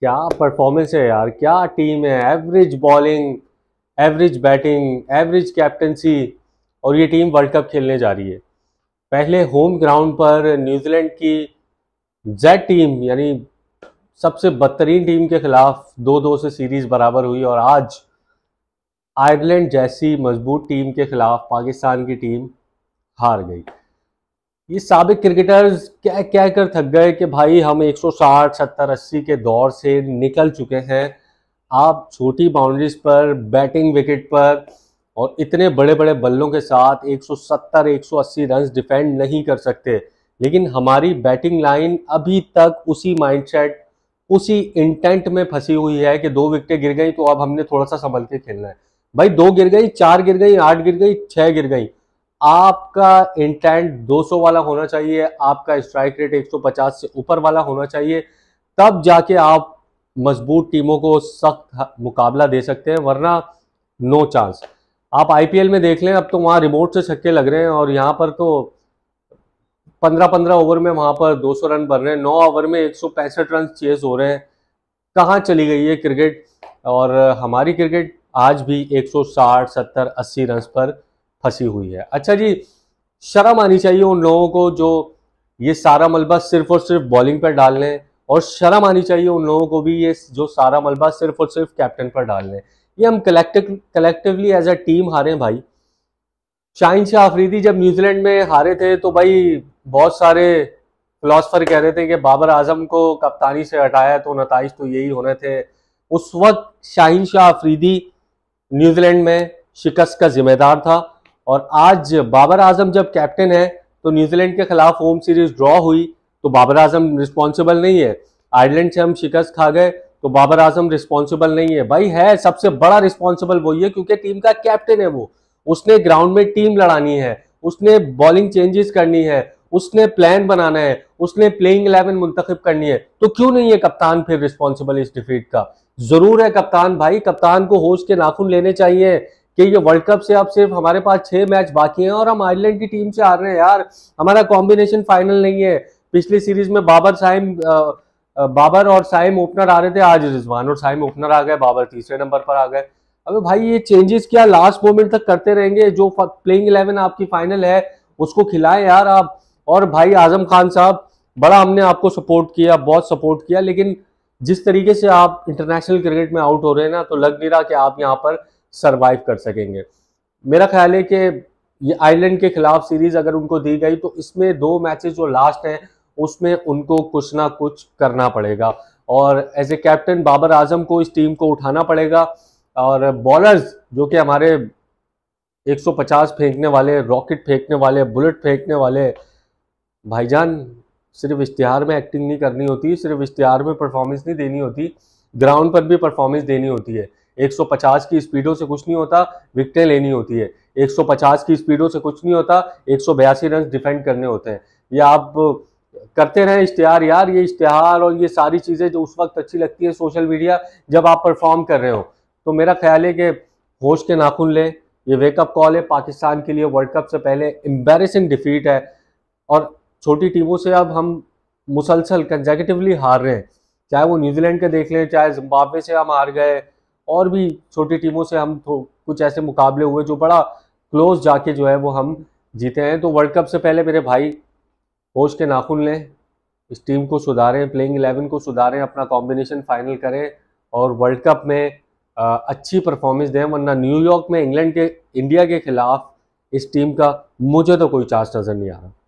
क्या परफॉर्मेंस है यार क्या टीम है average bowling average batting average captaincy और ये टीम वर्ल्ड कप खेलने जा रही है पहले होम ग्राउंड पर न्यूजीलैंड की जेड टीम यानी सबसे बदतरीन टीम के खिलाफ दो दो से सीरीज बराबर हुई और आज आयरलैंड जैसी मजबूत टीम के खिलाफ पाकिस्तान की टीम हार गई ये सबक क्रिकेटर्स क्या क्या कर थक गए कि भाई हम 160, 70, 80 के दौर से निकल चुके हैं आप छोटी बाउंड्रीज पर बैटिंग विकेट पर और इतने बड़े बड़े बल्लों के साथ 170, 180 रन्स डिफेंड नहीं कर सकते लेकिन हमारी बैटिंग लाइन अभी तक उसी माइंडसेट उसी इंटेंट में फंसी हुई है कि दो विकटें गिर गई तो अब हमने थोड़ा सा संभल के खेलना है भाई दो गिर गई चार गिर गई आठ गिर गई छः गिर गई आपका इंटेंट 200 वाला होना चाहिए आपका स्ट्राइक रेट 150 से ऊपर वाला होना चाहिए तब जाके आप मजबूत टीमों को सख्त मुकाबला दे सकते हैं वरना नो चांस आप आईपीएल में देख लें अब तो वहाँ रिमोट से छक्के लग रहे हैं और यहाँ पर तो पंद्रह पंद्रह ओवर में वहाँ पर 200 रन बन रहे हैं नौ ओवर में एक रन चेस हो रहे हैं कहाँ चली गई है क्रिकेट और हमारी क्रिकेट आज भी एक सौ साठ रन पर फंसी हुई है अच्छा जी शर्म आनी चाहिए उन लोगों को जो ये सारा मलबा सिर्फ और सिर्फ बॉलिंग पर डाल लें और शर्म आनी चाहिए उन लोगों को भी ये जो सारा मलबा सिर्फ और सिर्फ कैप्टन पर डाल लें ये हम collective collectively as a team हारे हैं भाई शाहिन शाह आफरीदी जब न्यूजीलैंड में हारे थे तो भाई बहुत सारे फिलासफर कह रहे थे कि बाबर आजम को कप्तानी से हटाया तो नतज तो यही होने थे उस वक्त शाहिन शाह आफरीदी न्यूजीलैंड में शिकस्त का जिम्मेदार था और आज बाबर आजम जब कैप्टन है तो न्यूजीलैंड के खिलाफ होम सीरीज ड्रॉ हुई तो बाबर आजम रिस्पॉन्सिबल नहीं है आयरलैंड से हम शिकस्त खा गए तो बाबर आजम रिस्पॉन्सिबल नहीं है भाई है सबसे बड़ा रिस्पॉन्सिबल वही है क्योंकि टीम का कैप्टन है वो उसने ग्राउंड में टीम लड़ानी है उसने बॉलिंग चेंजेस करनी है उसने प्लान बनाना है उसने प्लेइंग इलेवन मुंतखब करनी है तो क्यों नहीं है कप्तान फिर रिस्पॉन्सिबल इस डिफीट का जरूर है कप्तान भाई कप्तान को होश के नाखून लेने चाहिए कि ये वर्ल्ड कप से अब सिर्फ हमारे पास छह मैच बाकी हैं और हम आयरलैंड की टीम से आ रहे हैं यार हमारा कॉम्बिनेशन फाइनल नहीं है पिछली सीरीज में बाबर साइम बाबर और साइम ओपनर आ रहे थे आज रिजवान और साइम ओपनर आ गए बाबर तीसरे नंबर पर आ गए अबे भाई ये चेंजेस क्या लास्ट मोमेंट तक करते रहेंगे जो प्लेइंग इलेवन आपकी फाइनल है उसको खिलाए यार आप और भाई आजम खान साहब बड़ा हमने आपको सपोर्ट किया बहुत सपोर्ट किया लेकिन जिस तरीके से आप इंटरनेशनल क्रिकेट में आउट हो रहे हैं ना तो लग नहीं रहा कि आप यहाँ पर सर्वाइव कर सकेंगे मेरा ख्याल है कि ये आयरलैंड के खिलाफ सीरीज अगर उनको दी गई तो इसमें दो मैचेस जो लास्ट हैं उसमें उनको कुछ ना कुछ करना पड़ेगा और as a captain Babar Azam को इस टीम को उठाना पड़ेगा और बॉलर्स जो कि हमारे 150 फेंकने वाले रॉकेट फेंकने वाले बुलेट फेंकने वाले भाईजान सिर्फ इश्तिहार में एक्टिंग नहीं करनी होती सिर्फ इश्तिहार में परफॉर्मेंस नहीं देनी होती ग्राउंड पर भी परफॉर्मेंस देनी होती है 150 की स्पीडों से कुछ नहीं होता विकटें लेनी होती है 150 की स्पीडों से कुछ नहीं होता एक रन डिफेंड करने होते हैं ये आप करते रहें इश्तिहार यार ये इश्तिहार और ये सारी चीज़ें जो उस वक्त अच्छी लगती है सोशल मीडिया जब आप परफॉर्म कर रहे हो तो मेरा ख्याल है कि होश के नाखून लें ये वेकअप कॉल है पाकिस्तान के लिए वर्ल्ड कप से पहले एम्बेरसिंग डिफीट है और छोटी टीमों से अब हम मुसलसल कंजेकेटिवली हार रहे हैं चाहे वो न्यूजीलैंड के देख लें चाहे जिम्बाब्वे से हम हार गए और भी छोटी टीमों से हम कुछ ऐसे मुकाबले हुए जो बड़ा क्लोज जाके जो है वो हम जीते हैं तो वर्ल्ड कप से पहले मेरे भाई होश के नाखून लें इस टीम को सुधारें प्लेइंग एलेवन को सुधारें अपना कॉम्बिनेशन फाइनल करें और वर्ल्ड कप में आ, अच्छी परफॉर्मेंस दें वरना न्यूयॉर्क में इंग्लैंड के इंडिया के खिलाफ इस टीम का मुझे तो कोई चार्ज नज़र नहीं आ रहा